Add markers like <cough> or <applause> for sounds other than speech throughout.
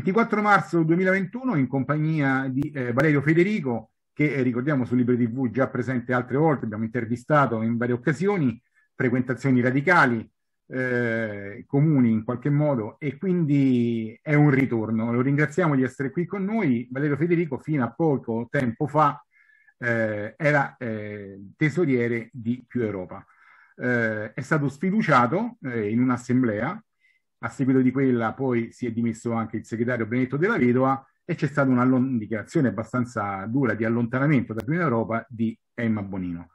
24 marzo 2021 in compagnia di eh, Valerio Federico, che eh, ricordiamo su Libre TV già presente altre volte, abbiamo intervistato in varie occasioni, frequentazioni radicali, eh, comuni in qualche modo e quindi è un ritorno. Lo ringraziamo di essere qui con noi. Valerio Federico fino a poco tempo fa eh, era eh, tesoriere di Più Europa. Eh, è stato sfiduciato eh, in un'assemblea a seguito di quella poi si è dimesso anche il segretario Benetto della Vedova e c'è stata una dichiarazione abbastanza dura di allontanamento da Prima Europa di Emma Bonino.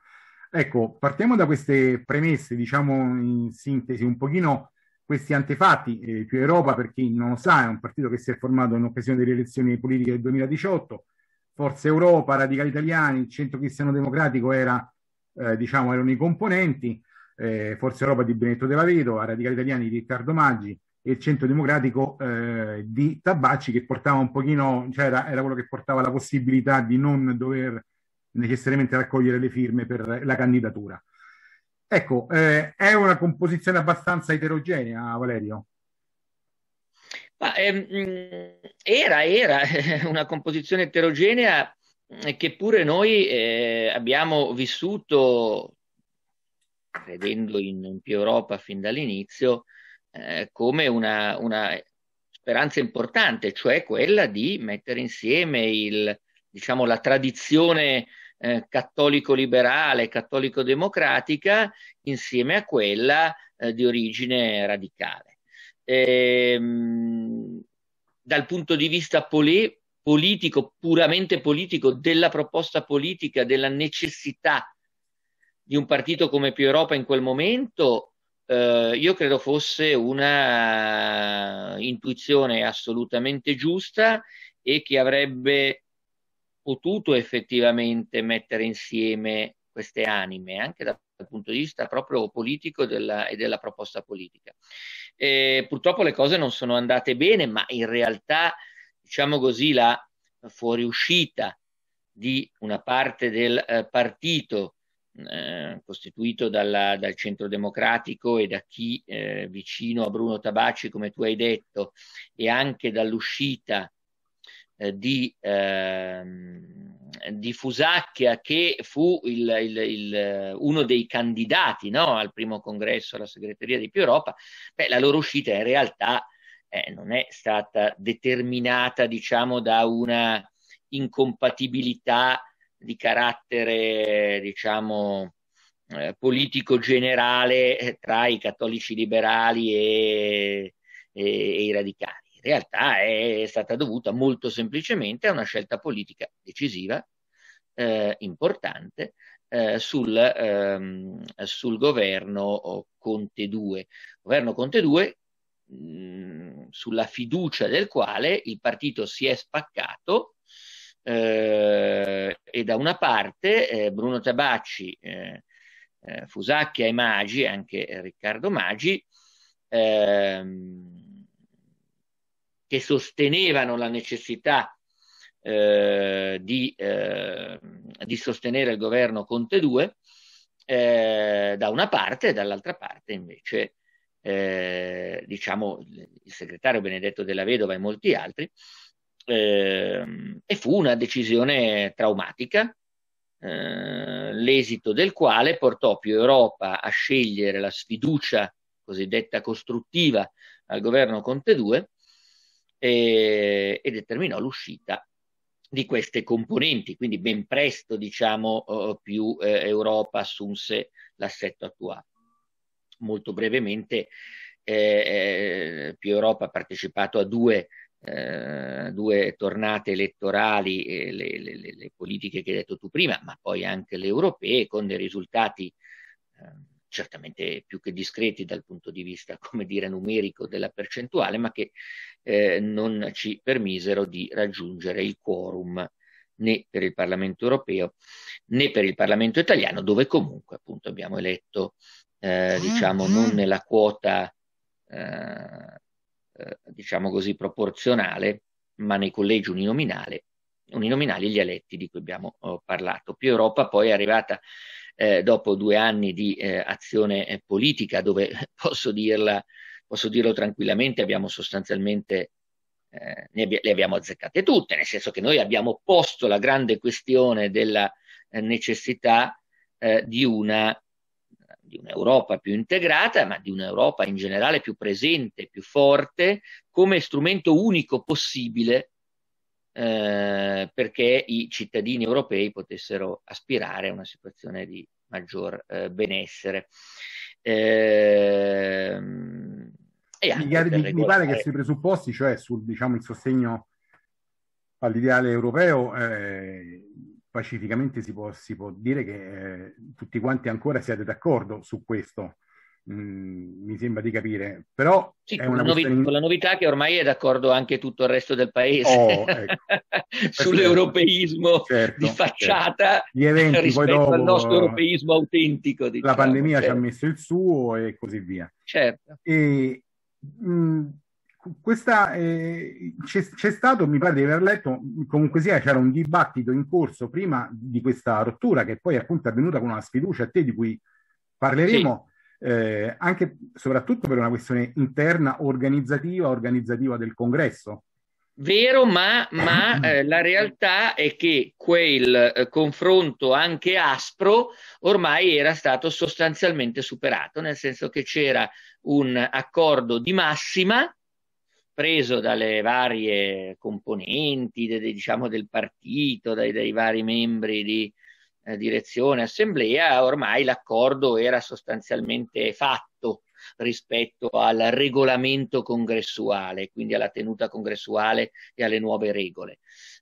Ecco, partiamo da queste premesse, diciamo in sintesi un pochino questi antefatti, eh, più Europa per chi non lo sa, è un partito che si è formato in occasione delle elezioni politiche del 2018, Forza Europa, Radicali Italiani, il Centro Cristiano Democratico era, eh, diciamo, erano i componenti, eh, Forza Europa di Benetto De Vedo, a Radicali Italiani di Riccardo Maggi e il Centro Democratico eh, di Tabacci che portava un pochino, cioè era, era, quello che portava la possibilità di non dover necessariamente raccogliere le firme per la candidatura. Ecco, eh, è una composizione abbastanza eterogenea, Valerio. Ma, ehm, era, era <laughs> una composizione eterogenea eh, che pure noi eh, abbiamo vissuto credendo in un più Europa fin dall'inizio, eh, come una, una, speranza importante, cioè quella di mettere insieme il, diciamo, la tradizione eh, cattolico-liberale, cattolico-democratica, insieme a quella eh, di origine radicale. Ehm, dal punto di vista poli- politico, puramente politico, della proposta politica, della necessità di un partito come Più Europa in quel momento, eh, io credo fosse una intuizione assolutamente giusta e che avrebbe potuto effettivamente mettere insieme queste anime, anche da dal punto di vista proprio politico della, e della proposta politica. E purtroppo le cose non sono andate bene, ma in realtà, diciamo così, la fuoriuscita di una parte del eh, partito eh, costituito dalla, dal Centro Democratico e da chi eh, vicino a Bruno Tabacci, come tu hai detto, e anche dall'uscita eh, di, ehm, di, Fusacchia, che fu il, il, il, uno dei candidati no, al primo congresso alla segreteria di Più Europa, beh, la loro uscita in realtà eh, non è stata determinata diciamo, da una incompatibilità di carattere, diciamo, eh, politico generale eh, tra i cattolici liberali e, e, e i radicali. In realtà è, è stata dovuta molto semplicemente a una scelta politica decisiva, eh, importante, eh, sul, ehm, sul, governo Conte 2. Governo Conte 2 mm, sulla fiducia del quale il partito si è spaccato eh, e da una parte eh, Bruno Tabacci, eh, eh Fusacchia e Magi, anche Riccardo Magi, ehm, che sostenevano la necessità eh, di, eh, di, sostenere il governo Conte 2, da una parte e dall'altra parte invece diciamo il segretario Benedetto della Vedova e molti altri eh, e fu una decisione traumatica, eh, l'esito del quale portò più Europa a scegliere la sfiducia cosiddetta costruttiva al governo Conte 2 e, e determinò l'uscita di queste componenti, quindi ben presto diciamo eh, più eh, Europa assunse l'assetto attuale. Molto brevemente eh, eh più Europa ha partecipato a due eh, due tornate elettorali, eh, le, le, le, politiche che hai detto tu prima, ma poi anche le europee, con dei risultati ehm, certamente più che discreti dal punto di vista, <laughs> come dire, numerico della percentuale, ma che eh, non ci permisero di raggiungere il quorum né per il Parlamento europeo né per il Parlamento italiano, dove comunque appunto abbiamo eletto, eh, mm-hmm. diciamo, non nella quota eh, eh, diciamo così, proporzionale, ma nei collegi uninominali, uninominali gli eletti di cui abbiamo oh, parlato. Più Europa poi è arrivata eh, dopo due anni di eh, azione eh, politica, dove <laughs> posso, dirla, posso dirlo tranquillamente, abbiamo sostanzialmente eh, le abbiamo azzeccate tutte, nel senso che noi abbiamo posto la grande questione della eh, necessità eh, di una di un'Europa più integrata, ma di un'Europa in generale più presente, più forte, come strumento unico possibile eh, perché i cittadini europei potessero aspirare a una situazione di maggior eh, benessere. Eh, mi, regolare... mi, pare che sui presupposti, cioè sul diciamo, il sostegno all'ideale europeo, eh, pacificamente si può, si può dire che eh, tutti quanti ancora siete d'accordo su questo. Mm, mi sembra di capire, però sì, è una novità, in... con la novità che ormai è d'accordo anche tutto il resto del paese oh, <laughs> ecco. sull'europeismo certo, di certo. facciata certo. Gli eventi, rispetto dopo, al nostro europeismo autentico. Diciamo, la pandemia certo. ci ha certo. messo il suo e così via. Certo. E, mh, mm, questa, eh, c'è, c'è, stato, mi pare di aver letto, comunque sia, c'era un dibattito in corso prima di questa rottura che poi appunto è avvenuta con una sfiducia a te di cui parleremo, sì. eh, anche soprattutto per una questione interna organizzativa, organizzativa del congresso. Vero, ma, ma <clears throat> eh, la realtà è che quel eh, confronto anche aspro ormai era stato sostanzialmente superato, nel senso che c'era un accordo di massima preso dalle varie componenti de, de, diciamo, del partito, dai, dai vari membri di eh, direzione, assemblea, ormai l'accordo era sostanzialmente fatto rispetto al regolamento congressuale, quindi alla tenuta congressuale e alle nuove regole.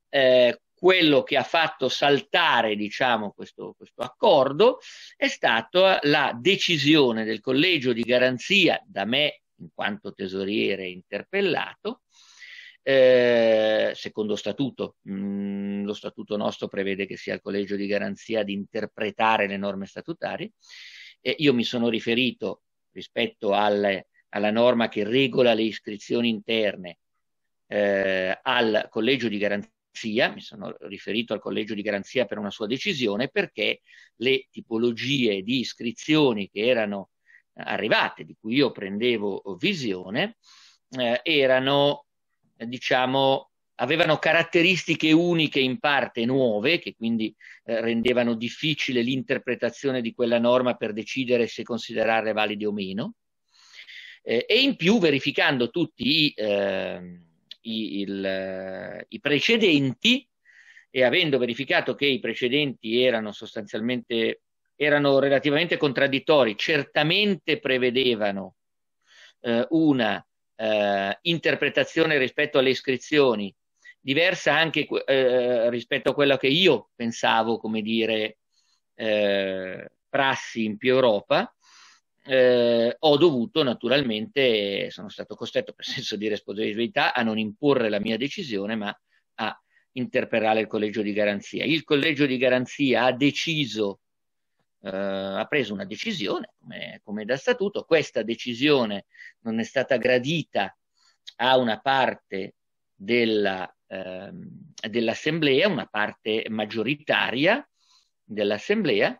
Eh, quello che ha fatto saltare diciamo, questo, questo, accordo è stata la decisione del collegio di garanzia da me in quanto tesoriere interpellato, eh, secondo statuto. Mm, lo statuto nostro prevede che sia il collegio di garanzia ad interpretare le norme statutarie. Eh, io mi sono riferito rispetto al, alla norma che regola le iscrizioni interne eh, al collegio di garanzia, mi sono riferito al collegio di garanzia per una sua decisione perché le tipologie di iscrizioni che erano arrivate, di cui io prendevo visione, eh, erano, diciamo, avevano caratteristiche uniche in parte nuove, che quindi eh, rendevano difficile l'interpretazione di quella norma per decidere se considerarle valide o meno, eh, e in più verificando tutti i, eh, i, il, i, precedenti e avendo verificato che i precedenti erano sostanzialmente erano relativamente contraddittori, certamente prevedevano eh, una eh, interpretazione rispetto alle iscrizioni, diversa anche eh, rispetto a quella che io pensavo, come dire, eh, prassi in più Europa, eh, ho dovuto naturalmente, sono stato costretto per <laughs> senso di responsabilità a non imporre la mia decisione, ma a interpellare il collegio di garanzia. Il collegio di garanzia ha deciso eh, ha preso una decisione, come, come da statuto, questa decisione non è stata gradita a una parte della, eh, dell'assemblea, una parte maggioritaria dell'assemblea,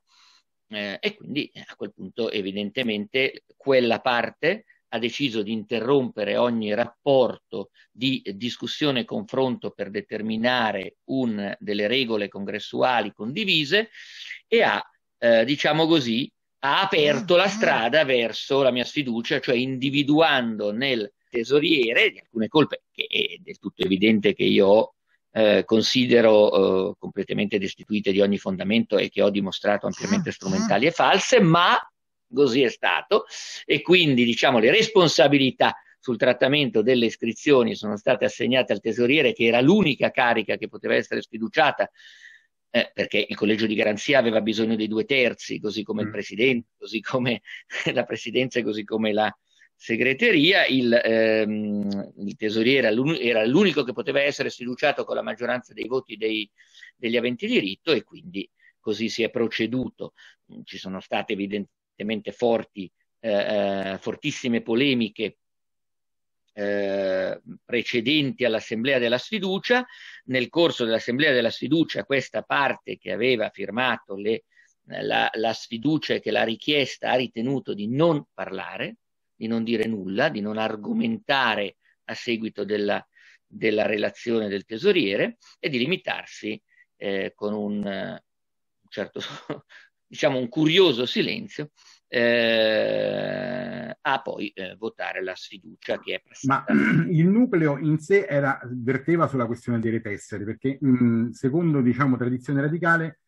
eh, e quindi eh, a quel punto evidentemente quella parte ha deciso di interrompere ogni rapporto di discussione e confronto per determinare un, delle regole congressuali condivise e ha eh, diciamo così, ha aperto la mm-hmm. strada verso la mia sfiducia, cioè individuando nel tesoriere di alcune colpe che è del tutto evidente che io eh, considero eh, completamente destituite di ogni fondamento e che ho dimostrato ampiamente ah, ah. strumentali e false, ma così è stato e quindi diciamo le responsabilità sul trattamento delle iscrizioni sono state assegnate al tesoriere che era l'unica carica che poteva essere sfiduciata eh, perché il collegio di garanzia aveva bisogno dei due terzi, così come mm. il presidente, così come <laughs> la presidenza e così come la segreteria, il, ehm, il tesoriere era l'unico che poteva essere sfiduciato con la maggioranza dei voti dei, degli aventi diritto e quindi così si è proceduto. Ci sono state evidentemente forti, eh, eh fortissime polemiche eh, precedenti all'assemblea della sfiducia. Nel corso dell'assemblea della sfiducia questa parte che aveva firmato le, eh, la, la, sfiducia e che la richiesta ha ritenuto di non parlare, di non dire nulla, di non argomentare a seguito della, della relazione del tesoriere e di limitarsi eh, con un, eh, certo, <laughs> diciamo, un curioso silenzio eh, a poi eh, votare la sfiducia che è prestata. Ma <clears throat> il nucleo in sé era, verteva sulla questione delle tessere, perché mh, mm, secondo diciamo, tradizione radicale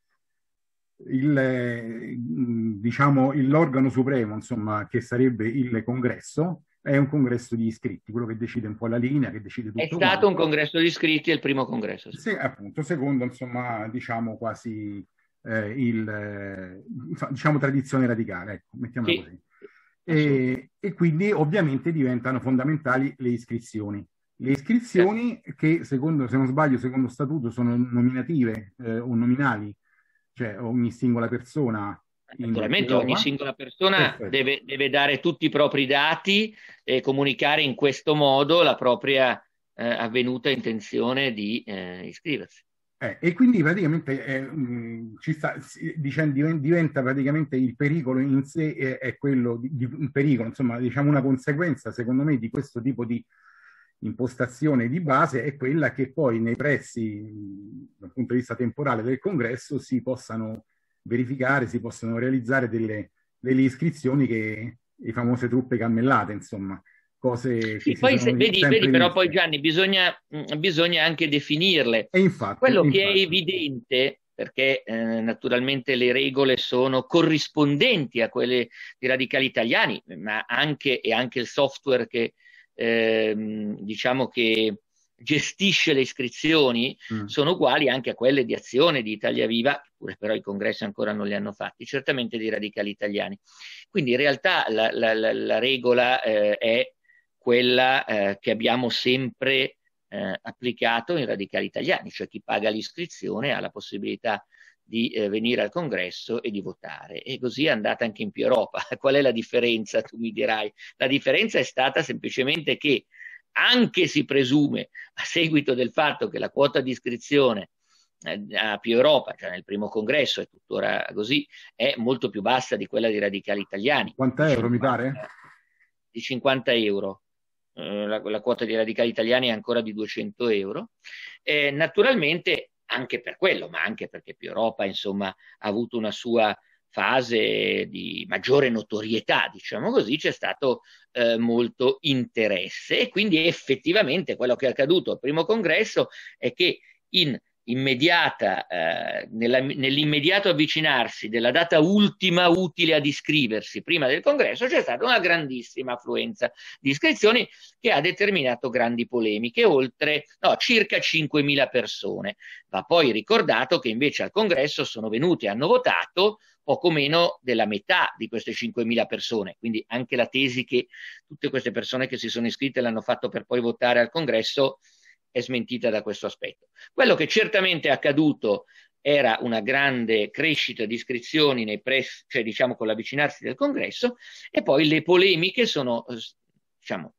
il, mm, diciamo, l'organo supremo, insomma, che sarebbe il congresso, è un congresso di iscritti, quello che decide un po' la linea, che decide tutto. È stato quanto. un congresso di iscritti, è il primo congresso. Sì. Se, appunto, secondo, insomma, diciamo quasi eh, il, eh, diciamo, tradizione radicale, ecco, mettiamola sì. così. E, e, quindi ovviamente diventano fondamentali le iscrizioni. Le iscrizioni sì. Certo. che, secondo, se non sbaglio, secondo statuto sono nominative eh, o nominali, cioè ogni singola persona Naturalmente ogni singola persona deve, deve, dare tutti i propri dati e comunicare in questo modo la propria eh, avvenuta intenzione di eh, iscriversi. Eh, e quindi praticamente eh, mh, sta, dicendo, diventa praticamente il pericolo in sé è, eh, è quello di, di, un pericolo, insomma, diciamo una conseguenza, secondo me, di questo tipo di impostazione di base è quella che poi nei pressi, dal punto di vista temporale del congresso, si possano verificare, si possano realizzare delle, delle iscrizioni che le famose truppe cammellate, insomma cose sì, poi se, vedi, vedi però poi Gianni bisogna, mm, bisogna anche definirle e infatti, quello infatti. che è evidente perché eh, naturalmente le regole sono corrispondenti a quelle di radicali italiani ma anche, e anche il software che eh, diciamo che gestisce le iscrizioni mm. sono uguali anche a quelle di azione di Italia Viva, pure però i congressi ancora non li hanno fatti, certamente di radicali italiani. Quindi in realtà la, la, la, la regola eh, è quella eh, che abbiamo sempre eh, applicato in radicali italiani, cioè chi paga l'iscrizione ha la possibilità di eh, venire al congresso e di votare. E così è andata anche in più Europa. <laughs> Qual è la differenza? Tu mi dirai. La differenza è stata semplicemente che anche si presume, a seguito del fatto che la quota di iscrizione eh, a più Europa, cioè nel primo congresso, è tuttora così, è molto più bassa di quella dei radicali italiani. Quanto euro mi pare? Di 50 euro. Eh, la, la, quota dei radicali italiani è ancora di 200 euro. Eh, naturalmente anche per quello, ma anche perché più Europa insomma, ha avuto una sua fase di maggiore notorietà, diciamo così, c'è stato eh, molto interesse e quindi effettivamente quello che è accaduto al primo congresso è che in immediata, eh, nella, nell'immediato avvicinarsi della data ultima utile ad iscriversi prima del congresso, c'è stata una grandissima affluenza di iscrizioni che ha determinato grandi polemiche, oltre no, circa 5.000 persone. Va poi ricordato che invece al congresso sono venute e hanno votato poco meno della metà di queste 5.000 persone. Quindi anche la tesi che tutte queste persone che si sono iscritte l'hanno fatto per poi votare al congresso è smentita da questo aspetto. Quello che certamente è accaduto era una grande crescita di iscrizioni nei press, cioè diciamo con l'avvicinarsi del congresso, e poi le polemiche sono diciamo,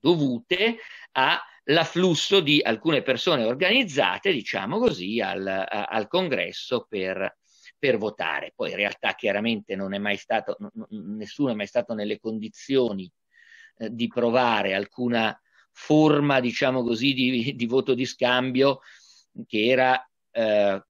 dovute all'afflusso di alcune persone organizzate, diciamo così, al, a, al congresso per, per votare. Poi in realtà chiaramente non è mai stato, n- nessuno è mai stato nelle condizioni eh, di provare alcuna forma, diciamo così, di, di voto di scambio che era eh,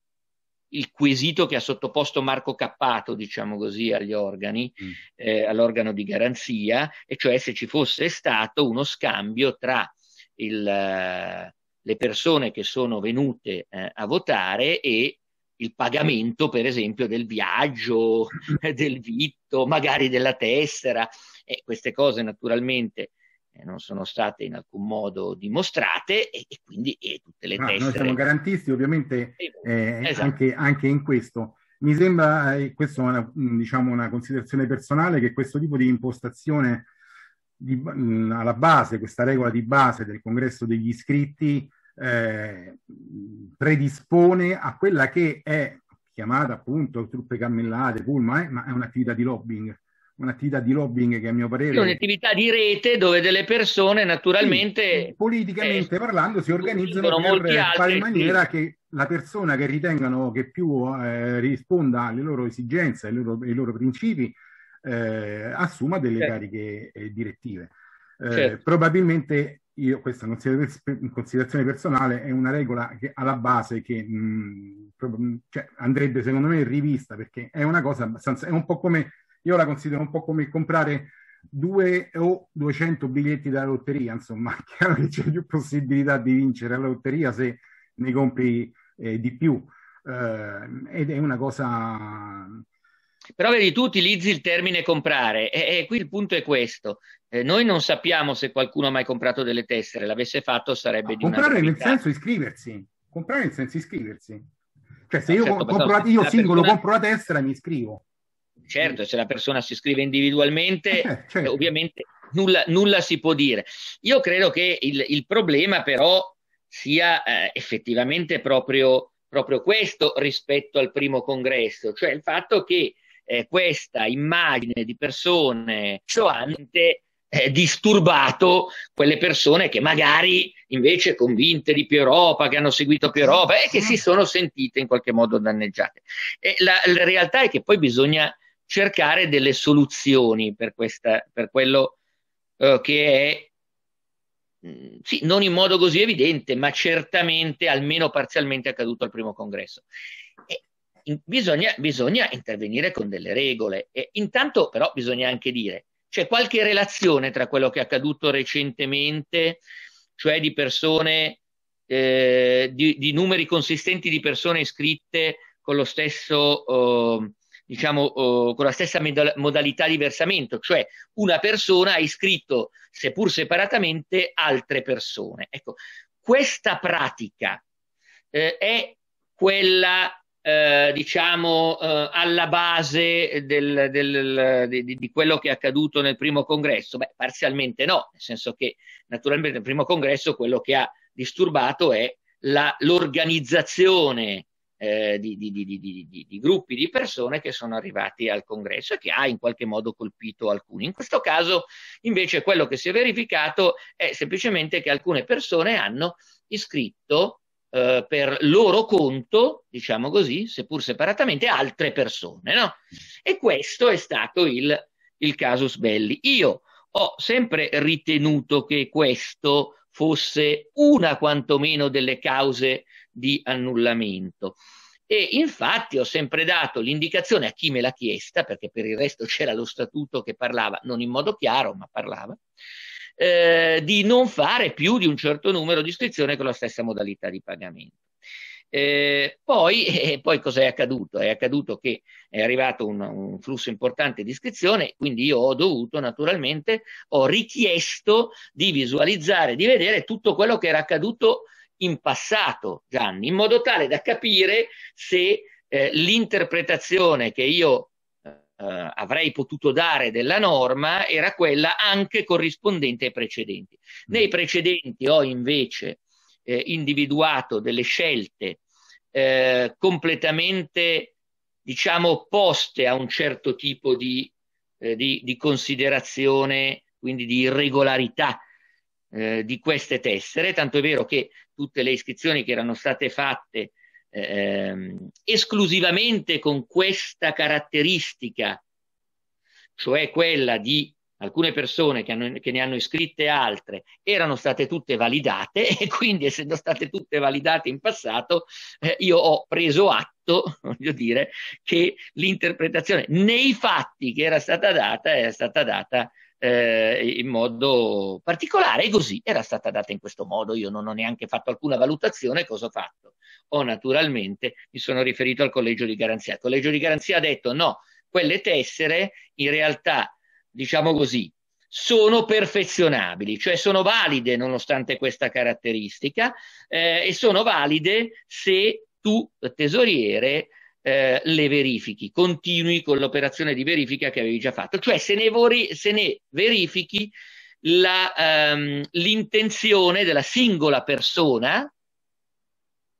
il quesito che ha sottoposto Marco Cappato, diciamo così, agli organi, mm. eh, all'organo di garanzia, e cioè se ci fosse stato uno scambio tra il, le persone che sono venute eh, a votare e il pagamento, per esempio, del viaggio, <laughs> del vitto, magari della tessera. E queste cose naturalmente eh, non sono state in alcun modo dimostrate e, e quindi e tutte le no, ah, Noi siamo garantisti ovviamente eh, esatto. anche, anche, in questo. Mi sembra, e eh, questa è una, mm, diciamo una considerazione personale, che questo tipo di impostazione di, mh, mm, alla base, questa regola di base del congresso degli iscritti, eh, predispone a quella che è chiamata appunto truppe cammellate, pullman, eh, ma è un'attività di lobbying un'attività di lobbying che a mio parere... È un'attività di rete dove delle persone naturalmente... Sì, politicamente eh, parlando si organizzano per fare in maniera sì. che la persona che ritengano che più eh, risponda alle loro esigenze, ai loro, ai loro principi, eh, assuma delle certo. cariche eh, direttive. Eh, certo. Probabilmente, io, questa non sia in considerazione personale, è una regola che alla base che mh, mm, cioè, andrebbe secondo me rivista perché è una cosa abbastanza... è un po' come io la considero un po' come comprare due o duecento biglietti dalla lotteria, insomma, <laughs> chiaro che c'è più possibilità di vincere la lotteria se ne compri eh, di più. Eh, ed è una cosa... Però vedi, tu utilizzi il termine comprare e, e qui il punto è questo. Eh, noi non sappiamo se qualcuno ha mai comprato delle tessere, l'avesse fatto sarebbe di Comprare nel senso iscriversi, comprare nel senso iscriversi. Cioè se io, certo, compro, la, io singolo persona... compro la tessera mi iscrivo. Certo, mm. se la persona si scrive individualmente, eh, eh, certo. ovviamente nulla, nulla, si può dire. Io credo che il, il problema però sia eh, effettivamente proprio, proprio, questo rispetto al primo congresso, cioè il fatto che eh, questa immagine di persone scioante eh, disturbato quelle persone che magari invece convinte di più Europa, che hanno seguito più Europa e che si mm. sono sentite in qualche modo danneggiate. La, la, realtà è che poi bisogna cercare delle soluzioni per, questa, per quello eh, che è, mh, mm, sì, non in modo così evidente, ma certamente almeno parzialmente accaduto al primo congresso. In, bisogna, bisogna intervenire con delle regole. E intanto però bisogna anche dire, c'è qualche relazione tra quello che è accaduto recentemente, cioè di persone, eh, di, di, numeri consistenti di persone iscritte con lo stesso... Eh, diciamo, eh, con la stessa modalità di versamento, cioè una persona ha iscritto, seppur separatamente, altre persone. Ecco, questa pratica eh, è quella, eh, diciamo, eh, alla base del, del, di, di, quello che è accaduto nel primo congresso? Beh, parzialmente no, nel senso che naturalmente nel primo congresso quello che ha disturbato è la, l'organizzazione eh, di, di, di, di, gruppi di persone che sono arrivati al congresso e che ha in qualche modo colpito alcuni. In questo caso invece quello che si è verificato è semplicemente che alcune persone hanno iscritto eh, per loro conto, diciamo così, seppur separatamente, altre persone. No? E questo è stato il, il casus belli. Io ho sempre ritenuto che questo fosse una quantomeno delle cause di annullamento. E infatti ho sempre dato l'indicazione a chi me l'ha chiesta, perché per il resto c'era lo statuto che parlava, non in modo chiaro, ma parlava, eh, di non fare più di un certo numero di iscrizioni con la stessa modalità di pagamento. Eh, poi, <laughs> eh, poi cosa è accaduto? È accaduto che è arrivato un, un, flusso importante di iscrizione, quindi io ho dovuto naturalmente, ho richiesto di visualizzare, di vedere tutto quello che era accaduto in passato, Gianni, in modo tale da capire se eh, l'interpretazione che io eh, avrei potuto dare della norma era quella anche corrispondente ai precedenti. Mm. Nei precedenti ho invece eh, individuato delle scelte eh, completamente, diciamo, opposte a un certo tipo di, eh, di, di considerazione, quindi di irregolarità eh, di queste tessere, tanto è vero che tutte le iscrizioni che erano state fatte ehm, esclusivamente con questa caratteristica, cioè quella di alcune persone che, hanno, che, ne hanno iscritte altre erano state tutte validate <laughs> e quindi essendo state tutte validate in passato eh, io ho preso atto, <laughs> voglio dire, che l'interpretazione nei fatti che era stata data era stata data eh, in modo particolare. E così era stata data in questo modo. Io non ho neanche fatto alcuna valutazione. Cosa ho fatto? O naturalmente mi sono riferito al collegio di garanzia. Il collegio di garanzia ha detto no, quelle tessere in realtà, diciamo così, sono perfezionabili, cioè sono valide nonostante questa caratteristica eh, e sono valide se tu tesoriere eh, le verifichi, continui con l'operazione di verifica che avevi già fatto, cioè se ne, vori, se ne verifichi la, ehm, l'intenzione della singola persona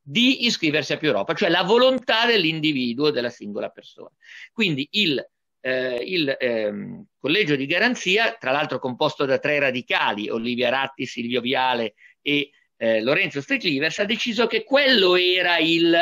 di iscriversi a più Europa, cioè la volontà dell'individuo, della singola persona. Quindi il, eh, il ehm, collegio di garanzia, tra l'altro composto da tre radicali, Olivia Ratti, Silvio Viale e eh, Lorenzo Striclivers, ha deciso che quello era il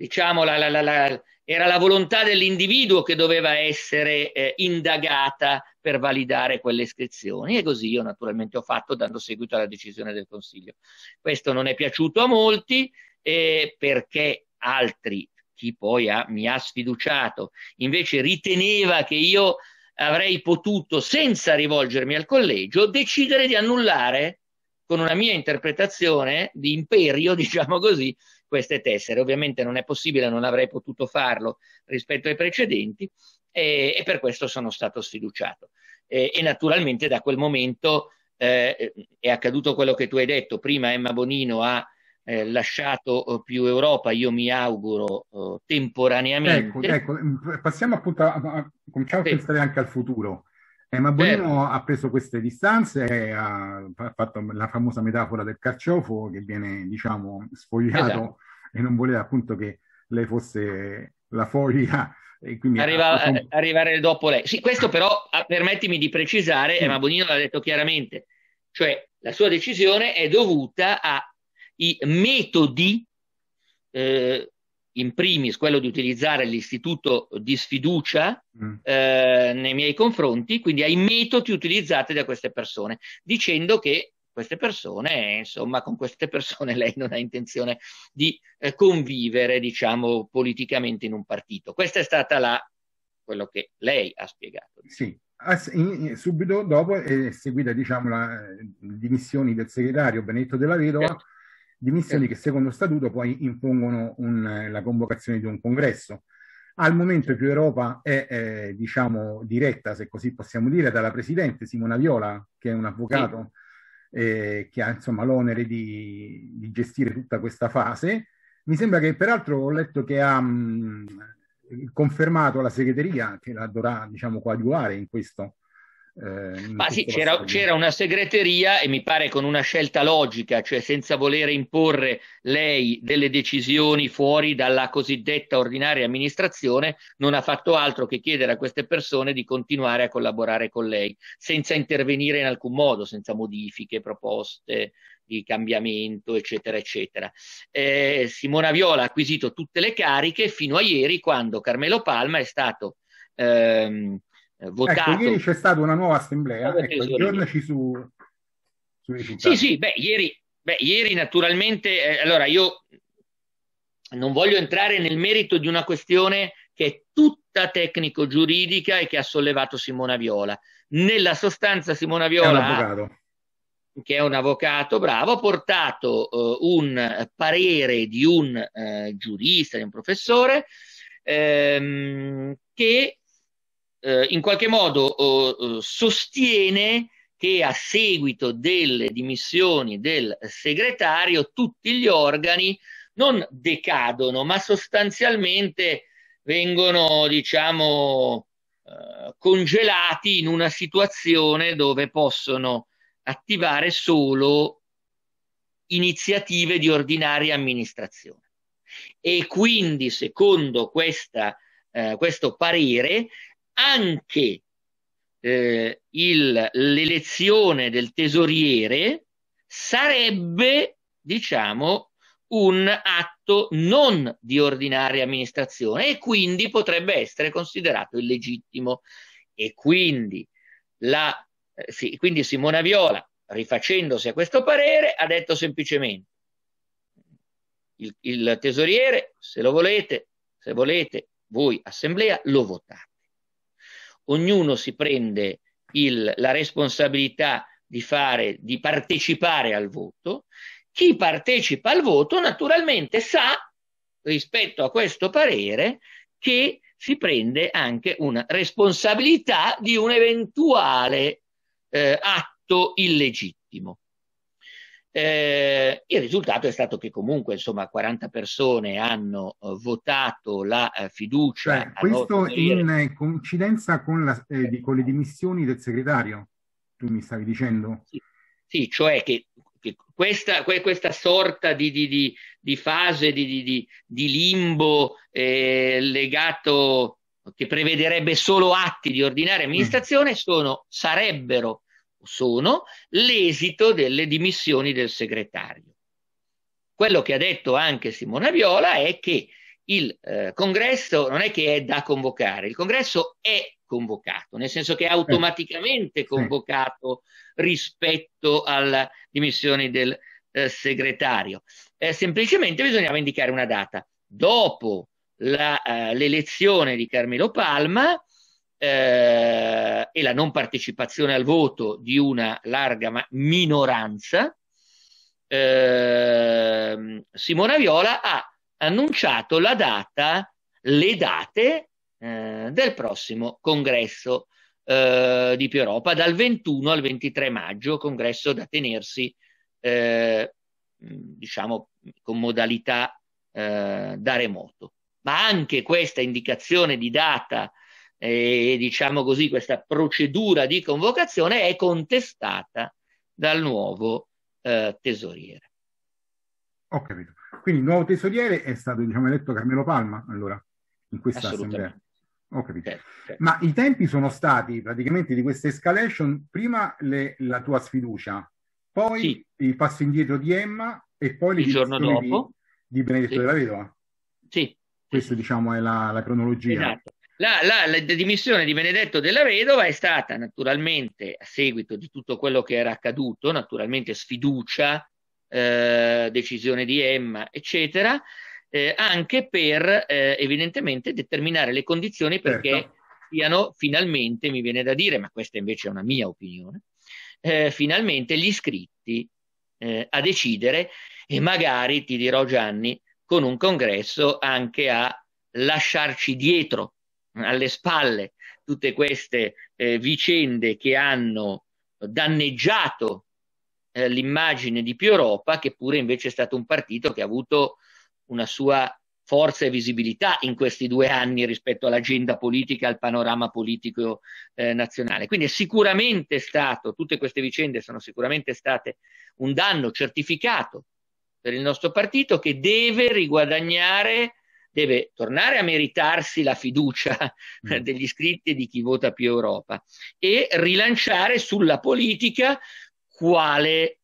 diciamo, la, la, la, era la volontà dell'individuo che doveva essere eh, indagata per validare quelle iscrizioni e così io naturalmente ho fatto dando seguito alla decisione del Consiglio. Questo non è piaciuto a molti eh, perché altri, chi poi ha, mi ha sfiduciato, invece riteneva che io avrei potuto, senza rivolgermi al collegio, decidere di annullare con una mia interpretazione di imperio, <laughs> diciamo così, queste tessere. Ovviamente non è possibile, non avrei potuto farlo rispetto ai precedenti e, e per questo sono stato sfiduciato. E, e naturalmente da quel momento eh, è accaduto quello che tu hai detto, prima Emma Bonino ha eh, lasciato oh, più Europa, io mi auguro oh, temporaneamente. Ecco, ecco, mm, passiamo appunto a, a cominciare sì. a pensare anche al futuro. Eh, ma Bonino eh. ha preso queste distanze ha fatto la famosa metafora del carciofo che viene, diciamo, sfogliato esatto. e non voleva appunto che lei fosse la foglia Arriva, fatto... Eh, arrivare dopo lei. Sì, questo però ah, permettimi di precisare, sì. Eh, ma mm. Bonino l'ha detto chiaramente, cioè la sua decisione è dovuta ai metodi eh, in primis quello di utilizzare l'istituto di sfiducia mm. eh, nei miei confronti, quindi ai metodi utilizzati da queste persone, dicendo che queste persone, insomma, con queste persone <laughs> lei non ha intenzione di eh, convivere, diciamo, politicamente in un partito. Questa è stata la, quello che lei ha spiegato. Sì. Ah, subito dopo è eh, seguita diciamo, la eh, dimissioni del segretario Benedetto della Vedova certo dimissioni certo. che secondo statuto poi impongono un, la convocazione di un congresso. Al momento più Europa è eh, diciamo diretta, se così possiamo dire, dalla Presidente Simona Viola, che è un avvocato eh, che ha insomma l'onere di, di, gestire tutta questa fase. Mi sembra che peraltro ho letto che ha mh, mm, confermato alla segreteria che la dovrà diciamo coadiuvare in questo eh, Ma sì, c'era, c'era, una segreteria e mi pare con una scelta logica, cioè senza volere imporre lei delle decisioni fuori dalla cosiddetta ordinaria amministrazione, non ha fatto altro che chiedere a queste persone di continuare a collaborare con lei, senza intervenire in alcun modo, senza modifiche, proposte di cambiamento, eccetera, eccetera. Eh, Simona Viola ha acquisito tutte le cariche fino a ieri quando Carmelo Palma è stato... Ehm, eh, ecco, votato. Ecco, ieri c'è stata una nuova assemblea, ecco, aggiornaci su, su Sì, sì, beh, ieri, beh, ieri naturalmente, eh, allora io non voglio entrare nel merito di una questione che è tutta tecnico-giuridica e che ha sollevato Simona Viola. Nella sostanza Simona Viola, è che è un avvocato bravo, ha portato eh, un parere di un eh, giurista, di un professore, ehm, che eh, in qualche modo eh, sostiene che a seguito delle dimissioni del segretario tutti gli organi non decadono, ma sostanzialmente vengono, diciamo, eh, congelati in una situazione dove possono attivare solo iniziative di ordinaria amministrazione. E quindi, secondo questa, eh, questo parere, anche eh, il, l'elezione del tesoriere sarebbe, diciamo, un atto non di ordinaria amministrazione e quindi potrebbe essere considerato illegittimo. E quindi, la, eh, sì, quindi Simona Viola, rifacendosi a questo parere, ha detto semplicemente il, il tesoriere, se lo volete, se volete voi assemblea, lo votate ognuno si prende il, la responsabilità di, fare, di partecipare al voto, chi partecipa al voto naturalmente sa, rispetto a questo parere, che si prende anche una responsabilità di un eventuale eh, atto illegittimo. Eh, il risultato è stato che comunque insomma 40 persone hanno eh, votato la eh, fiducia. Cioè, questo in eh, coincidenza con, la, eh, di, con, le dimissioni del segretario, tu mi stavi dicendo? Sì, sì cioè che, che questa, que, questa, sorta di, di, di fase di, limbo legato che prevederebbe solo atti di ordinaria amministrazione mm. sono, sarebbero sono l'esito delle dimissioni del segretario. Quello che ha detto anche Simona Viola è che il eh, congresso non è che è da convocare, il congresso è convocato, nel senso che è eh, automaticamente convocato rispetto alla dimissione del eh, segretario. Eh, semplicemente bisognava indicare una data. Dopo la, eh, l'elezione di Carmelo Palma, eh, e la non partecipazione al voto di una larga minoranza, eh, Simona Viola ha annunciato la data, le date eh, del prossimo congresso eh, di Più Europa dal 21 al 23 maggio, congresso da tenersi eh, diciamo con modalità eh, da remoto. Ma anche questa indicazione di data eh, diciamo così, questa procedura di convocazione è contestata dal nuovo eh, tesoriere. Ho capito. Quindi il nuovo tesoriere è stato diciamo, eletto Carmelo Palma, allora, in questa assemblea. Ho capito. Certo, certo. Ma i tempi sono stati praticamente di questa escalation, prima le, la tua sfiducia, poi sì. il passo indietro di Emma e poi il giorno dopo di, di Benedetto sì. della Vedova. Sì. Questa diciamo è la, la cronologia. Esatto. La, la, la, dimissione di Benedetto della Vedova è stata naturalmente, a seguito di tutto quello che era accaduto, naturalmente sfiducia, eh, decisione di Emma, eccetera, eh, anche per eh, evidentemente determinare le condizioni perché certo. siano finalmente, mi viene da dire, ma questa invece è una mia opinione, eh, finalmente gli iscritti eh, a decidere e magari, ti dirò Gianni, con un congresso anche a lasciarci dietro alle spalle tutte queste eh, vicende che hanno danneggiato eh, l'immagine di più Europa, che pure invece è stato un partito che ha avuto una sua forza e visibilità in questi due anni rispetto all'agenda politica, al panorama politico eh, nazionale. Quindi è sicuramente stato, tutte queste vicende sono sicuramente state un danno certificato per il nostro partito che deve riguadagnare deve tornare a meritarsi la fiducia mm. <laughs> degli iscritti e di chi vota più Europa e rilanciare sulla politica quale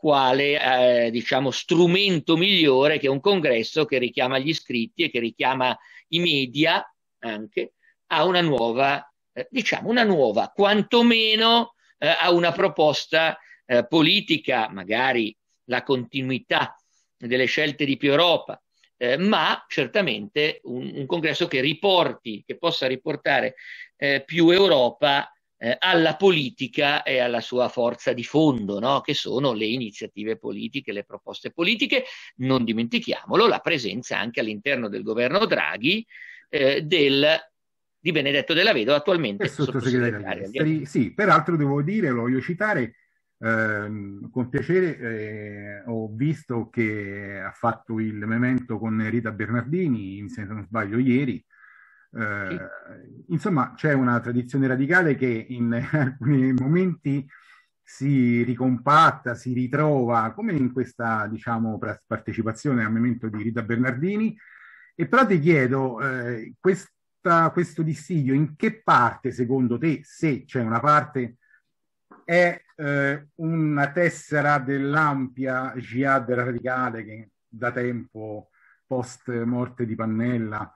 quale eh, diciamo, strumento migliore che un congresso che richiama gli iscritti e che richiama i media anche a una nuova, eh, diciamo, una nuova, quantomeno eh, a una proposta eh, politica, magari la continuità delle scelte di più Europa, eh, ma certamente un, un, congresso che riporti, che possa riportare eh, più Europa eh, alla politica e alla sua forza di fondo, no? che sono le iniziative politiche, le proposte politiche. Non dimentichiamolo, la presenza anche all'interno del governo Draghi eh, del di Benedetto della Vedova attualmente sottosegretario. Sì, peraltro devo dire, lo voglio citare, Ehm, con piacere eh, ho visto che ha fatto il memento con Rita Bernardini, se non sbaglio, ieri. Eh, sì. Insomma, c'è una tradizione radicale che in <laughs> alcuni momenti si ricompatta, si ritrova, come in questa diciamo, partecipazione al memento di Rita Bernardini. E però ti chiedo, eh, questa, questo dissidio in che parte, secondo te, se c'è una parte è eh, una tessera dell'ampia jihad radicale che da tempo, post morte di Pannella,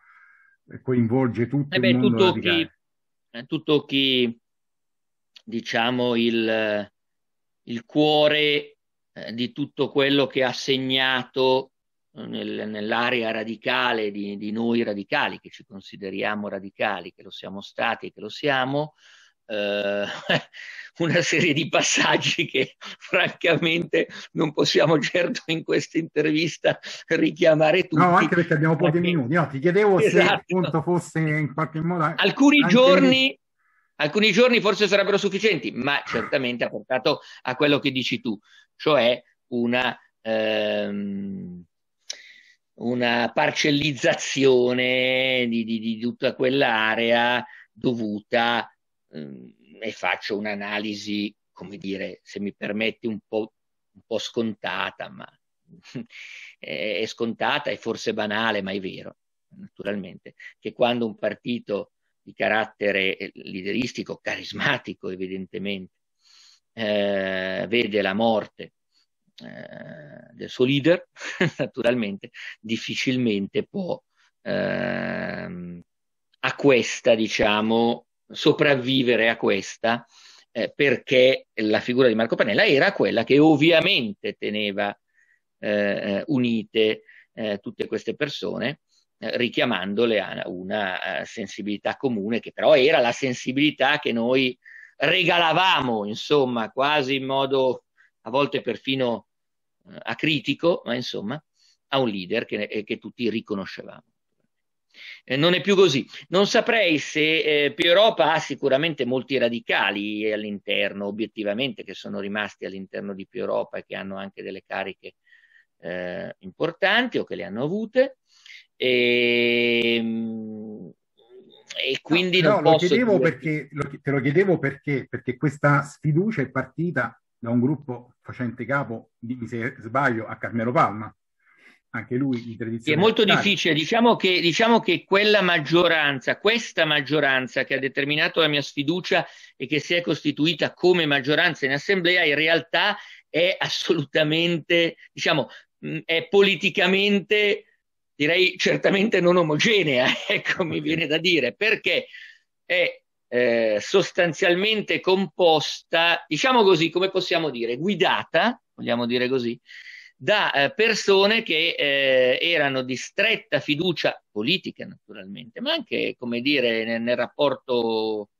coinvolge tutto eh beh, il mondo tutto Chi, tutto chi, diciamo, il, il cuore eh, di tutto quello che ha segnato nel, nell'area radicale di, di, noi radicali, che ci consideriamo radicali, che lo siamo stati e che lo siamo, eh, <laughs> una serie di passaggi che francamente non possiamo certo in questa intervista richiamare tutti. No, anche perché abbiamo pochi minuti. No, ti chiedevo esatto. se appunto fosse in qualche modo... Alcuni anche... giorni... Alcuni giorni forse sarebbero sufficienti, ma certamente ha portato a quello che dici tu, cioè una, ehm, una parcellizzazione di, di, di tutta quell'area dovuta mh, ehm, e faccio un'analisi, come dire, se mi permetti, un po', un po scontata, ma <laughs> è, è scontata e forse banale, ma è vero, naturalmente, che quando un partito di carattere eh, lideristico, carismatico evidentemente, eh, vede la morte eh, del suo leader, <laughs> naturalmente, difficilmente può eh, a questa, diciamo, sopravvivere a questa eh, perché la figura di Marco Pannella era quella che ovviamente teneva eh, eh unite eh, tutte queste persone, eh, richiamandole a una, una eh, sensibilità comune, che però era la sensibilità che noi regalavamo, insomma, quasi in modo a volte perfino acritico, ma insomma, a un leader che, che tutti riconoscevamo. Eh, non è più così. Non saprei se eh, più Europa ha sicuramente molti radicali all'interno, obiettivamente, che sono rimasti all'interno di più Europa e che hanno anche delle cariche eh, importanti o che le hanno avute. Ehm, e, e quindi no, non lo chiedevo, dire... perché, lo, lo chiedevo perché, perché questa sfiducia è partita da un gruppo facente capo, di, se sbaglio, a Carmelo Palma anche lui in tradizione. È molto militare. difficile, diciamo che, diciamo che quella maggioranza, questa maggioranza che ha determinato la mia sfiducia e che si è costituita come maggioranza in assemblea, in realtà è assolutamente, diciamo, mm, è politicamente, direi certamente non omogenea, <laughs> ecco mi viene da dire, perché è eh, sostanzialmente composta, diciamo così, come possiamo dire, guidata, vogliamo dire così, da eh, persone che eh, erano di stretta fiducia politica naturalmente, ma anche come dire nel, nel rapporto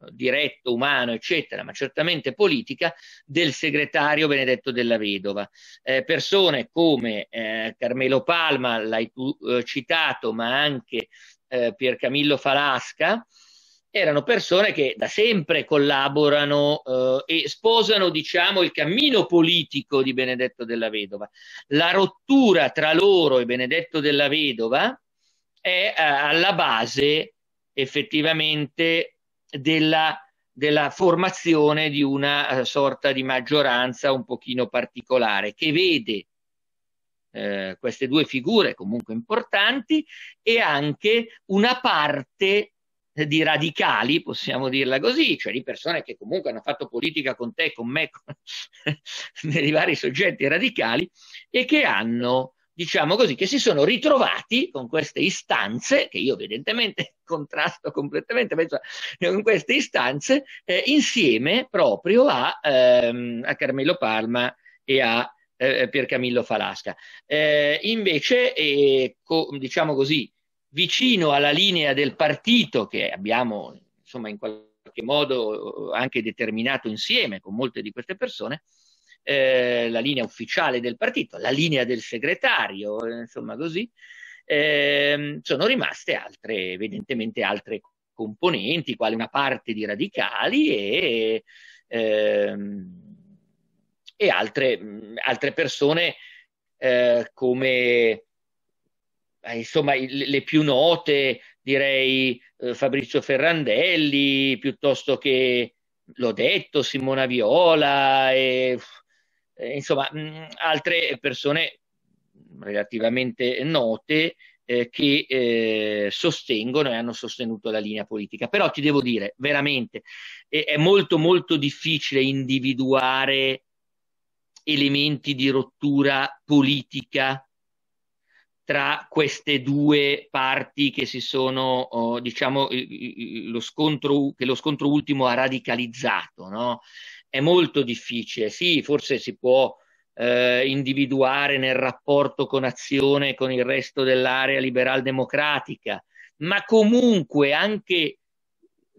eh, diretto, umano, eccetera, ma certamente politica, del segretario Benedetto della Vedova. Eh, persone come eh, Carmelo Palma, l'hai tu eh, citato, ma anche eh, Pier Camillo Falasca, erano persone che da sempre collaborano eh, e sposano, diciamo, il cammino politico di Benedetto della Vedova. La rottura tra loro e Benedetto della Vedova è eh, alla base effettivamente della, della formazione di una eh, sorta di maggioranza un pochino particolare che vede eh, queste due figure comunque importanti e anche una parte di radicali, possiamo dirla così, cioè di persone che comunque hanno fatto politica con te, con me, con <laughs> dei vari soggetti radicali e che hanno, diciamo così, che si sono ritrovati con queste istanze, che io evidentemente <laughs> contrasto completamente, penso, con queste istanze, eh, insieme proprio a, ehm, a, Carmelo Palma e a eh, Camillo Falasca. Eh, invece, eh, co- diciamo così, vicino alla linea del partito che abbiamo insomma in qualche modo eh, anche determinato insieme con molte di queste persone, eh, la linea ufficiale del partito, la linea del segretario, eh, insomma così, eh, sono rimaste altre, evidentemente altre componenti, quale una parte di radicali e, ehm, e altre, mm, altre persone eh, come eh, insomma, le più note, direi eh, Fabrizio Ferrandelli, piuttosto che, l'ho detto, Simona Viola, e, eh, insomma, mm, altre persone relativamente note che eh, sostengono e hanno sostenuto la linea politica. Però ti devo dire, veramente, è, è molto molto difficile individuare elementi di rottura politica tra queste due parti che si sono, oh, diciamo, lo scontro, che lo scontro ultimo ha radicalizzato. No? È molto difficile, sì, forse si può eh, individuare nel rapporto con azione con il resto dell'area liberal-democratica, ma comunque anche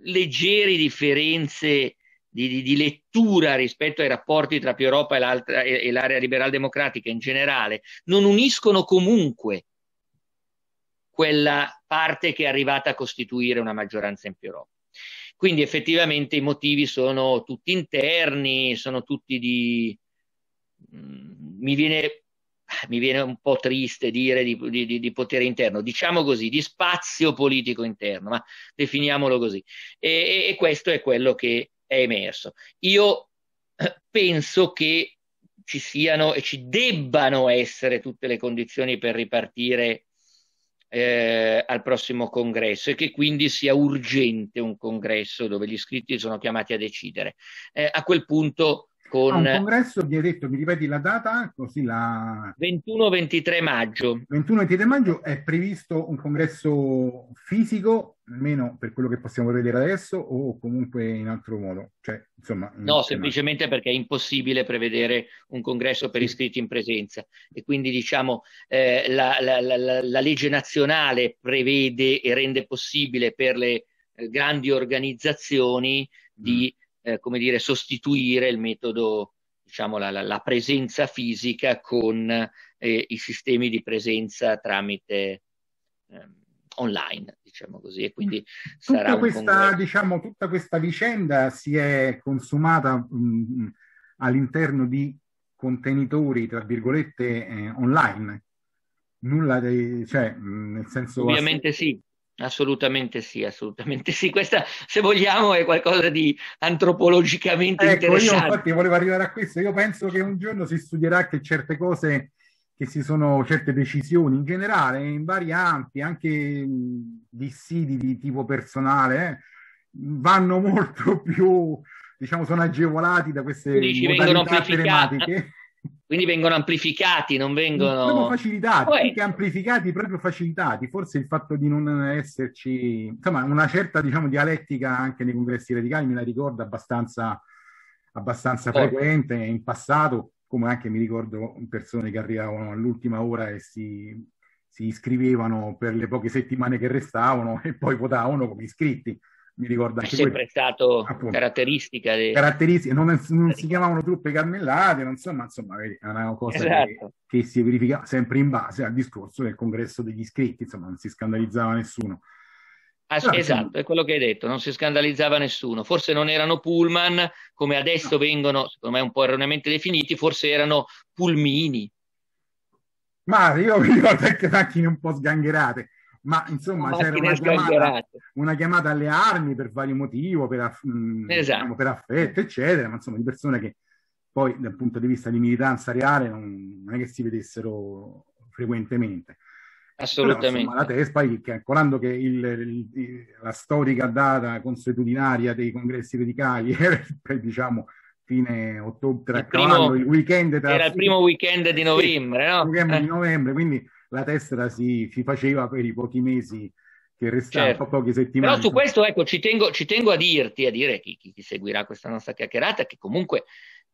leggeri differenze di, di, di, lettura rispetto ai rapporti tra più Europa e, e l'area liberal democratica in generale, non uniscono comunque quella parte che è arrivata a costituire una maggioranza in più Europa. Quindi effettivamente i motivi sono tutti interni, sono tutti di... Mm, mi viene, mi viene un po' triste dire di, di, di, potere interno, diciamo così, di spazio politico interno, ma definiamolo così. E, e questo è quello che è emerso. Io eh, penso che ci siano e ci debbano essere tutte le condizioni per ripartire eh, al prossimo congresso e che quindi sia urgente un congresso dove gli iscritti sono chiamati a decidere. Eh, a quel punto con... Ah, un congresso, mi hai detto, mi ripeti la data? Così la... 21-23 maggio. 21-23 maggio è previsto un congresso fisico, almeno per quello che possiamo vedere adesso, o comunque in altro modo? Cioè, insomma, no, semplicemente perché è impossibile prevedere un congresso per iscritti in presenza e quindi diciamo eh, la, la, la, la legge nazionale prevede e rende possibile per le eh, grandi organizzazioni di mm eh, come dire, sostituire il metodo, diciamo, la, la presenza fisica con eh, i sistemi di presenza tramite eh, online, diciamo così. E quindi mm. tutta questa, diciamo, tutta questa vicenda si è consumata mh, mm, mm, all'interno di contenitori, tra virgolette, eh, online. Nulla di, cioè, mh, nel senso... Ovviamente ass- sì. Assolutamente sì, assolutamente sì. Questa, se vogliamo, è qualcosa di antropologicamente ecco, interessante. Io infatti volevo arrivare a questo. Io penso che un giorno si studierà che certe cose, che si sono certe decisioni in generale, in vari ampi, anche dissidi di tipo personale, eh, vanno molto <laughs> più, diciamo, sono agevolati da queste Dici, modalità telematiche. Quindi vengono amplificati, non vengono... Proprio facilitati, Poi... più amplificati, proprio facilitati. Forse il fatto di non esserci... Insomma, una certa, diciamo, dialettica anche nei congressi radicali me la ricordo abbastanza, abbastanza Poi. frequente in passato, come anche mi ricordo persone che arrivavano all'ultima ora e si si iscrivevano per le poche settimane che restavano <laughs> e poi votavano come iscritti mi ricordo anche è sempre questo. stato Appunto, caratteristica di... caratteristiche non, non si chiamavano truppe cannellate non so, ma insomma è una cosa esatto. che, che, si verifica sempre in base al discorso del congresso degli iscritti insomma non si scandalizzava nessuno ah, Però, esatto sì. è quello che hai detto non si scandalizzava nessuno forse non erano pullman come adesso no. vengono secondo me un po' erroneamente definiti forse erano pulmini ma io mi ricordo anche macchine un po' sgangherate ma insomma c'era una chiamata, una chiamata, alle armi per vario motivo, per, aff- mm, esatto. diciamo, per, affetto, eccetera, ma insomma di persone che poi dal punto di vista di militanza reale non, non è che si vedessero frequentemente. Assolutamente. Però, insomma, la TESPA, calcolando che il, il, la storica data consuetudinaria dei congressi radicali <laughs> era diciamo fine ottobre, il, primo, il weekend tra... era il primo weekend di novembre, sì, no? weekend di eh. novembre, quindi la tessera si, si faceva per i pochi mesi che restavano, certo. poche settimane. Però su questo ecco, ci, tengo, ci tengo a dirti, a dire chi, chi, chi seguirà questa nostra chiacchierata, che comunque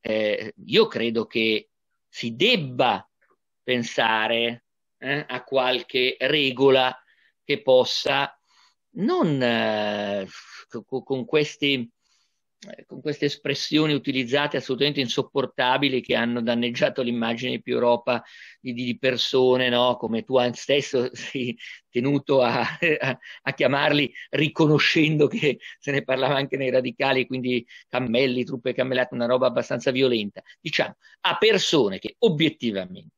eh, io credo che si debba pensare eh, a qualche regola che possa non eh, con, con questi eh, con queste espressioni utilizzate assolutamente insopportabili che hanno danneggiato l'immagine di più Europa di, di persone, no? come tu stesso <laughs> sei tenuto a, <laughs> a, a, chiamarli riconoscendo che se ne parlava anche nei radicali, quindi cammelli, truppe cammellate, una roba abbastanza violenta, diciamo, a persone che obiettivamente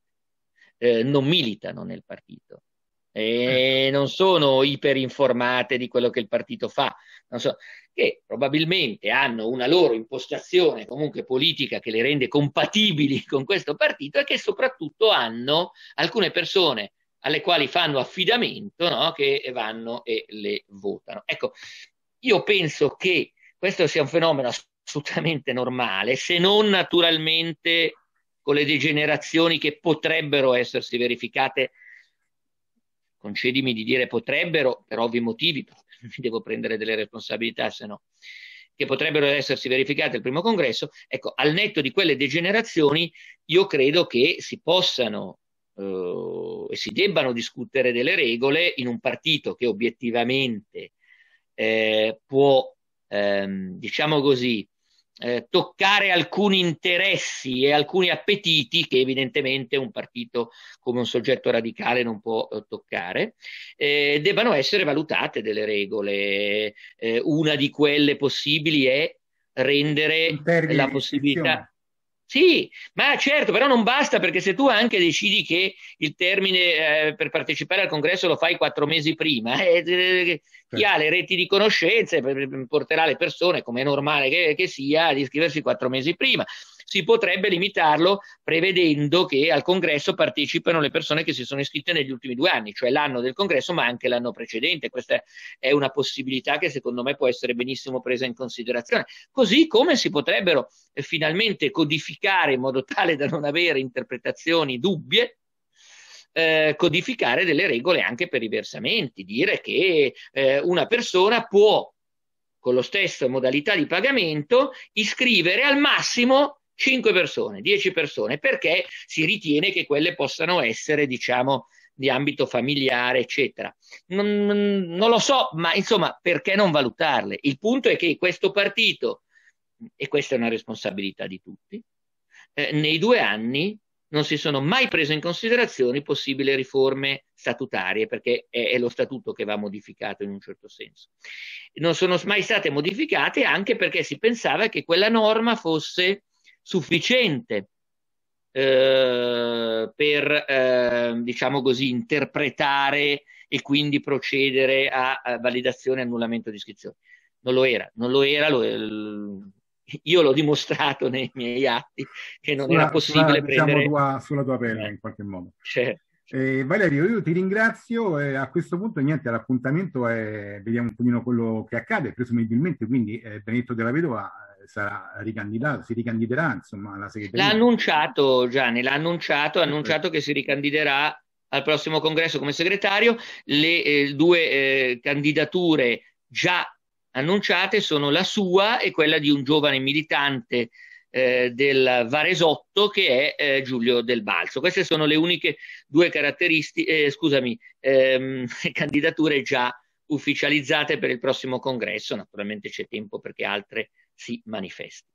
eh, non militano nel partito, e non sono iperinformate di quello che il partito fa, so, che probabilmente hanno una loro impostazione comunque politica che le rende compatibili <laughs> con questo partito e che soprattutto hanno alcune persone alle quali fanno affidamento no? che vanno e le votano. Ecco, io penso che questo sia un fenomeno assolutamente normale, se non naturalmente con le degenerazioni che potrebbero essersi verificate concedimi di dire potrebbero, per ovvi motivi, <laughs> mi devo prendere delle responsabilità se no, che potrebbero essersi verificate al primo congresso, ecco, al netto di quelle degenerazioni, io credo che si possano eh, e si debbano discutere delle regole in un partito che obiettivamente eh, può, ehm, diciamo così, eh, toccare alcuni interessi e alcuni appetiti che evidentemente un partito come un soggetto radicale non può eh, toccare, eh, debbano essere valutate delle regole. Eh, una di quelle possibili è rendere la possibilità sì, ma certo, però non basta perché se tu anche decidi che il termine eh, per partecipare al congresso lo fai quattro mesi prima, <laughs> eh, eh, chi ha le reti di conoscenze porterà le persone, come è normale che, che sia, ad iscriversi quattro mesi prima si potrebbe limitarlo prevedendo che al congresso partecipano le persone che si sono iscritte negli ultimi due anni, cioè l'anno del congresso ma anche l'anno precedente. Questa è una possibilità che secondo me può essere benissimo presa in considerazione, così come si potrebbero eh, finalmente codificare in modo tale da non avere interpretazioni dubbie eh, codificare delle regole anche per i versamenti, dire che eh, una persona può con lo stesso modalità di pagamento iscrivere al massimo 5 persone, 10 persone, perché si ritiene che quelle possano essere, diciamo, di ambito familiare, eccetera. Non, non lo so, ma insomma, perché non valutarle? Il punto è che questo partito, e questa è una responsabilità di tutti, eh, nei due anni non si sono mai prese in considerazione possibili riforme statutarie, perché è, è, lo statuto che va modificato in un certo senso. Non sono mai state modificate anche perché si pensava che quella norma fosse sufficiente eh, per, eh, diciamo così, interpretare e quindi procedere a, a validazione e annullamento di iscrizioni. Non lo era, non lo era, lo, io l'ho dimostrato nei miei atti che non sulla, era possibile sulla, diciamo, prendere... Diciamo tua, sulla tua pelle in eh. qualche modo. Certo. Eh, Valerio, io ti ringrazio eh, a questo punto niente, l'appuntamento è, vediamo un pochino quello che accade, presumibilmente quindi eh, Benedetto della Vedova sarà ricandidato, si ricandiderà insomma alla segreteria. L'ha annunciato Gianni, l'ha annunciato, ha annunciato che si ricandiderà al prossimo congresso come segretario. Le eh, due eh, candidature già annunciate sono la sua e quella di un giovane militante eh, del Varesotto che è eh, Giulio Del Balzo. Queste sono le uniche due caratteristiche, eh, scusami, ehm, <laughs> candidature già ufficializzate per il prossimo congresso. Naturalmente c'è tempo perché altre si manifesti.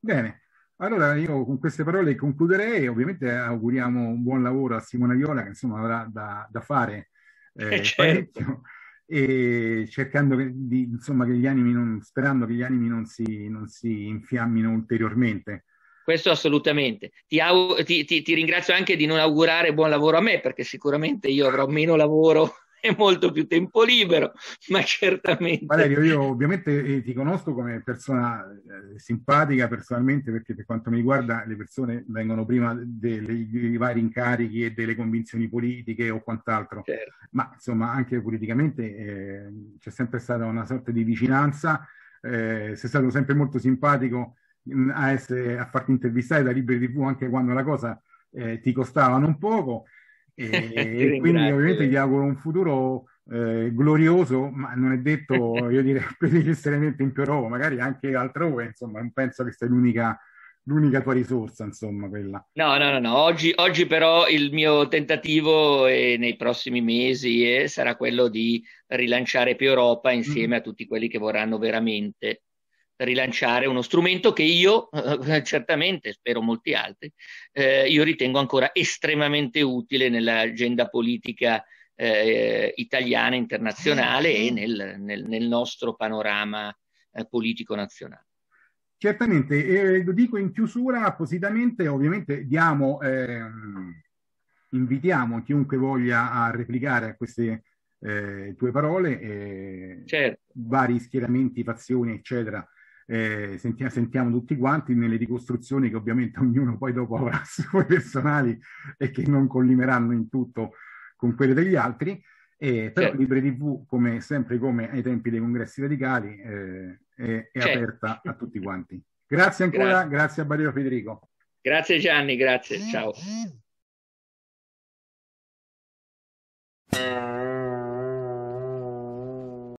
Bene, allora io con queste parole concluderei. Ovviamente auguriamo un buon lavoro a Simona Viola che insomma avrà da, da fare <laughs> eh, certo. e cercando che, di, insomma, che gli animi non, sperando che gli animi non si, non si infiammino ulteriormente. Questo assolutamente. Ti, au- ti, ti, ti ringrazio anche di non augurare buon lavoro a me perché sicuramente io avrò meno lavoro e molto più tempo libero, ma certamente... Valerio, io ovviamente eh, ti conosco come persona eh, simpatica personalmente perché per quanto mi riguarda le persone vengono prima dei vari incarichi e delle convinzioni politiche o quant'altro, certo. ma insomma anche politicamente eh, c'è sempre stata una sorta di vicinanza, eh, sei stato sempre molto simpatico mm, a, essere, a farti intervistare da Libri TV anche quando la cosa eh, ti costava non poco <laughs> e, quindi ovviamente gli auguro un futuro eh, glorioso, ma non è detto, <laughs> io direi, necessariamente in più Europa, magari anche altrove, insomma, non penso che sia l'unica, l'unica tua risorsa, insomma, quella. No, no, no, no. Oggi, oggi, però il mio tentativo eh, nei prossimi mesi eh, sarà quello di rilanciare più Europa insieme mm. a tutti quelli che vorranno veramente rilanciare uno strumento che io, eh, <laughs> certamente, spero molti altri, eh, io ritengo ancora estremamente utile nell'agenda politica eh, italiana, internazionale e nel, nel, nel nostro panorama eh, politico nazionale. Certamente, e lo dico in chiusura appositamente, ovviamente diamo, ehm, invitiamo chiunque voglia a replicare a queste eh, tue parole, eh, certo. vari schieramenti, fazioni, eccetera, eh, sentiamo, sentiamo, tutti quanti nelle ricostruzioni che ovviamente <laughs> ognuno poi dopo avrà <laughs> suoi personali e che non collimeranno in tutto con quelle degli altri. Eh, però certo. Libre TV, come sempre, come ai tempi dei congressi radicali, eh, è, è certo. aperta a tutti quanti. Grazie ancora, grazie, grazie a Barrio Federico. Grazie Gianni, grazie, ciao.